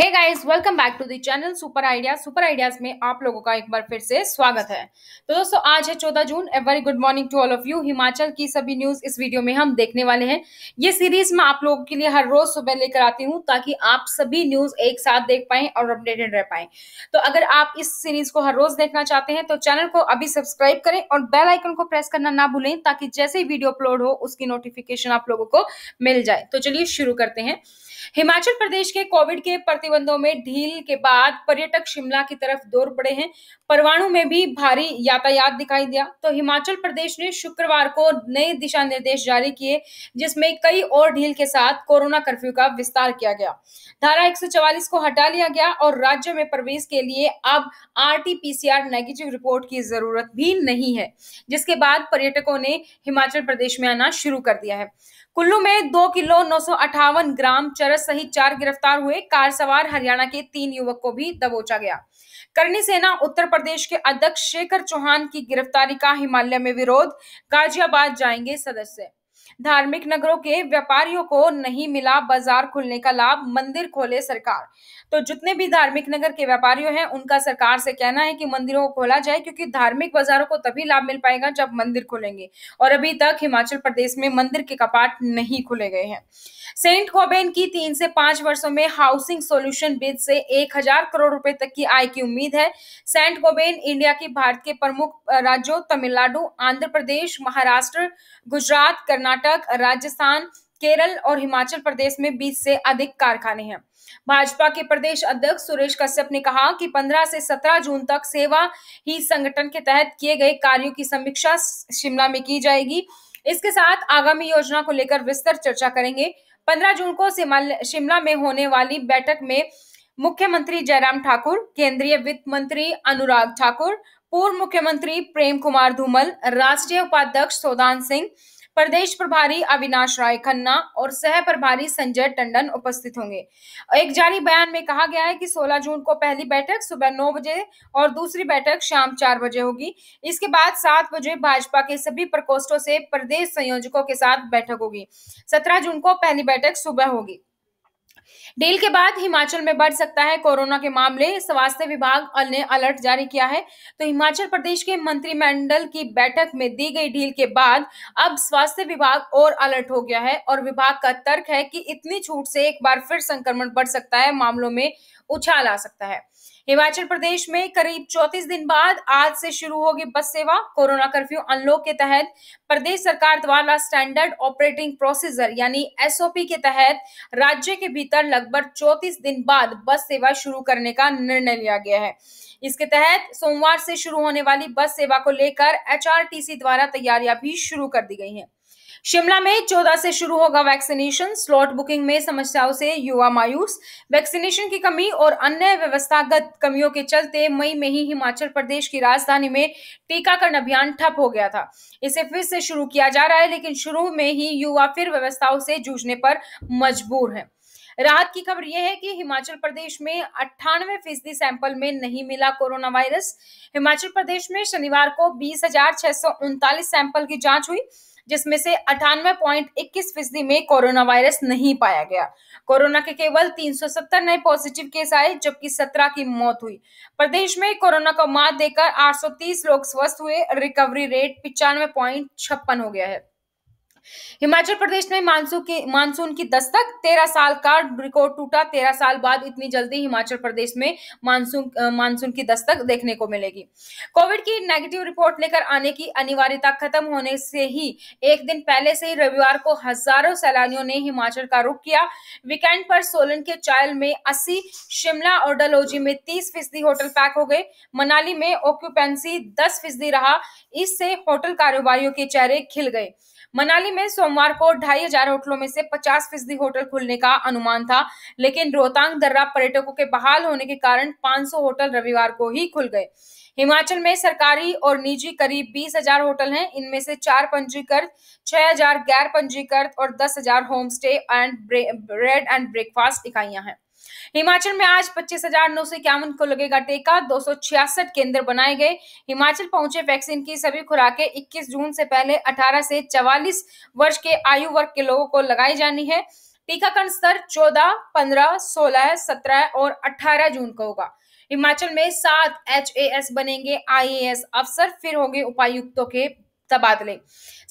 hey guys welcome back to the channel super idea super ideas में आप लोगों का एक बार फिर से स्वागत है तो दोस्तों आज है 14 जून a very good morning to all of you Himachal की सभी न्यूज इस वीडियो में हम देखने वाले हैं ये सीरीज मैं आप लोगों के लिए हर रोज सुबह लेकर आती हूँ ताकि आप सभी न्यूज एक साथ देख पाए और अपडेटेड रह पाए तो अगर आप इस सीरीज को हर रोज देखना चाहते हैं तो चैनल को अभी सब्सक्राइब करें और बेल आइकन को प्रेस करना ना भूलें ताकि जैसे ही वीडियो अपलोड हो उसकी नोटिफिकेशन आप लोगों को मिल जाए तो चलिए शुरू करते हैं हिमाचल प्रदेश के कोविड के प्रति प्रतिबंधों में ढील के बाद पर्यटक शिमला की तरफ दौड़ पड़े हैं परवाणु में भी भारी यातायात दिखाई दिया तो हिमाचल प्रदेश ने शुक्रवार को नए दिशा निर्देश जारी किए जिसमें कई और ढील के साथ कोरोना कर्फ्यू का विस्तार किया गया धारा 144 को हटा लिया गया और राज्य में प्रवेश के लिए अब आरटीपीसीआर नेगेटिव रिपोर्ट की जरूरत भी नहीं है जिसके बाद पर्यटकों ने हिमाचल प्रदेश में आना शुरू कर दिया है कुल्लू में दो किलो नौ ग्राम चरस सहित चार गिरफ्तार हुए कार सवार हरियाणा के तीन युवक को भी दबोचा गया करनी सेना उत्तर प्रदेश के अध्यक्ष शेखर चौहान की गिरफ्तारी का हिमालय में विरोध गाजियाबाद जाएंगे सदस्य धार्मिक नगरों के व्यापारियों को नहीं मिला बाजार खुलने का लाभ मंदिर खोले सरकार तो जितने भी धार्मिक नगर के व्यापारियों हैं उनका सरकार से कहना है कि मंदिरों को खोला जाए क्योंकि धार्मिक बाजारों को तभी लाभ मिल पाएगा जब मंदिर खुलेंगे और अभी तक हिमाचल प्रदेश में मंदिर के कपाट नहीं खुले गए हैं सेंट कोबेन की तीन से पांच वर्षों में हाउसिंग सोल्यूशन बिज से एक हजार करोड़ रुपए तक की आय की उम्मीद है सेंट कोबेन इंडिया की भारत के प्रमुख राज्यों तमिलनाडु आंध्र प्रदेश महाराष्ट्र गुजरात कर्नाटक कर्नाटक राजस्थान केरल और हिमाचल प्रदेश में 20 से अधिक कारखाने हैं भाजपा के प्रदेश अध्यक्ष सुरेश कश्यप ने कहा कि 15 से 17 जून तक सेवा ही संगठन के तहत किए गए कार्यों की समीक्षा शिमला में की जाएगी इसके साथ आगामी योजना को लेकर विस्तृत चर्चा करेंगे 15 जून को शिमला में होने वाली बैठक में मुख्यमंत्री जयराम ठाकुर केंद्रीय वित्त मंत्री अनुराग ठाकुर पूर्व मुख्यमंत्री प्रेम कुमार धूमल राष्ट्रीय उपाध्यक्ष सोदान सिंह प्रदेश प्रभारी अविनाश राय खन्ना और सह प्रभारी संजय टंडन उपस्थित होंगे एक जारी बयान में कहा गया है कि 16 जून को पहली बैठक सुबह नौ बजे और दूसरी बैठक शाम चार बजे होगी इसके बाद सात बजे भाजपा के सभी प्रकोष्ठों से प्रदेश संयोजकों के साथ बैठक होगी सत्रह जून को पहली बैठक सुबह होगी डील के बाद हिमाचल में बढ़ सकता है कोरोना के मामले स्वास्थ्य विभाग ने अलर्ट जारी किया है तो हिमाचल प्रदेश के मंत्रिमंडल की बैठक में दी गई डील के बाद अब स्वास्थ्य विभाग और अलर्ट हो गया है और विभाग का तर्क है कि इतनी छूट से एक बार फिर संक्रमण बढ़ सकता है मामलों में उछाल आ सकता है हिमाचल प्रदेश में करीब 34 दिन बाद आज से शुरू होगी बस सेवा कोरोना कर्फ्यू अनलॉक के तहत प्रदेश सरकार द्वारा स्टैंडर्ड ऑपरेटिंग प्रोसीजर यानी एसओपी के तहत राज्य के भीतर लगभग 34 दिन बाद बस सेवा शुरू करने का निर्णय लिया गया है इसके तहत सोमवार से शुरू होने वाली बस सेवा को लेकर एचआरटीसी द्वारा तैयारियां भी शुरू कर दी गई है शिमला में 14 से शुरू होगा वैक्सीनेशन स्लॉट बुकिंग में समस्याओं से युवा मायूस वैक्सीनेशन की कमी और अन्य व्यवस्थागत कमियों के चलते मई में ही हिमाचल प्रदेश की राजधानी में टीकाकरण अभियान ठप हो गया था इसे फिर से शुरू किया जा रहा है लेकिन शुरू में ही युवा फिर व्यवस्थाओं से जूझने पर मजबूर है राहत की खबर यह है कि हिमाचल प्रदेश में अट्ठानवे फीसदी सैंपल में नहीं मिला कोरोना वायरस हिमाचल प्रदेश में शनिवार को बीस सैंपल की जांच हुई जिसमें से अठानवे पॉइंट इक्कीस फीसदी में कोरोना वायरस नहीं पाया गया कोरोना के केवल 370 नए पॉजिटिव केस आए जबकि 17 की मौत हुई प्रदेश में कोरोना को मात देकर 830 लोग स्वस्थ हुए रिकवरी रेट पिचानवे पॉइंट छप्पन हो गया है हिमाचल प्रदेश में मानसून की मानसून की दस्तक तेरह साल का रिकॉर्ड टूटा तेरह साल बाद इतनी जल्दी हिमाचल प्रदेश में मानसून मानसून की दस्तक देखने को मिलेगी कोविड की नेगेटिव रिपोर्ट लेकर आने की अनिवार्यता खत्म होने से ही एक दिन पहले से ही रविवार को हजारों सैलानियों ने हिमाचल का रुख किया वीकेंड पर सोलन के चायल में अस्सी शिमला और डलोजी में तीस फीसदी होटल पैक हो गए मनाली में ऑक्यूपेंसी दस फीसदी रहा इससे होटल कारोबारियों के चेहरे खिल गए मनाली में सोमवार को ढाई हजार होटलों में से पचास फीसदी होटल खुलने का अनुमान था लेकिन रोहतांग दर्रा पर्यटकों के बहाल होने के कारण 500 होटल रविवार को ही खुल गए हिमाचल में सरकारी और निजी करीब बीस हजार होटल हैं इनमें से चार पंजीकृत छह हजार गैर पंजीकृत और दस हजार home stay and bread and breakfast इकाइयां हैं हिमाचल में आज पच्चीस हजार नौ सौ इक्यावन को लगेगा टीका दो सौ छियासठ केंद्र बनाए गए हिमाचल पहुंचे वैक्सीन की सभी खुराकें इक्कीस जून से पहले अठारह से चवालीस वर्ष के आयु वर्ग के लोगों को लगाई जानी है टीकाकरण स्तर चौदह पंद्रह सोलह सत्रह और अठारह जून को होगा हिमाचल में सात एच बनेंगे आई अफसर फिर होंगे उपायुक्तों के तबादले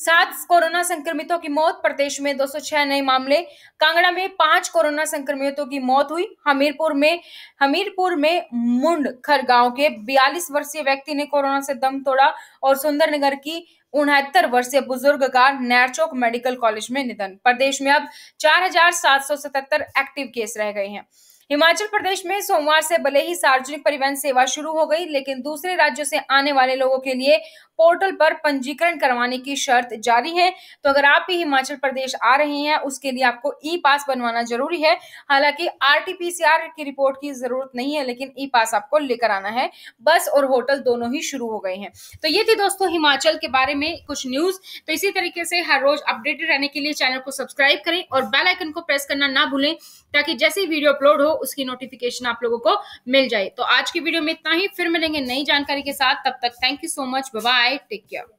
सात कोरोना संक्रमितों की मौत प्रदेश में 206 नए मामले कांगड़ा में पांच कोरोना संक्रमितों की मौत हुई हमीरपुर में हमीरपुर में मुंड खर गांव के 42 वर्षीय व्यक्ति ने कोरोना से दम तोड़ा और सुंदरनगर की उनहत्तर वर्षीय बुजुर्ग का नैरचौक मेडिकल कॉलेज में निधन प्रदेश में अब चार एक्टिव केस रह गए हैं हिमाचल प्रदेश में सोमवार से भले ही सार्वजनिक परिवहन सेवा शुरू हो गई लेकिन दूसरे राज्यों से आने वाले लोगों के लिए पोर्टल पर पंजीकरण करवाने की शर्त जारी है तो अगर आप भी हिमाचल प्रदेश आ रहे हैं उसके लिए आपको ई पास बनवाना जरूरी है हालांकि आरटीपीसीआर की रिपोर्ट की जरूरत नहीं है लेकिन ई पास आपको लेकर आना है बस और होटल दोनों ही शुरू हो गए हैं तो ये थी दोस्तों हिमाचल के बारे में कुछ न्यूज तो इसी तरीके से हर रोज अपडेटेड रहने के लिए चैनल को सब्सक्राइब करें और बेलाइकन को प्रेस करना ना भूलें ताकि जैसे वीडियो अपलोड हो उसकी नोटिफिकेशन आप लोगों को मिल जाए तो आज की वीडियो में इतना ही फिर मिलेंगे नई जानकारी के साथ तब तक thank you so much bye take care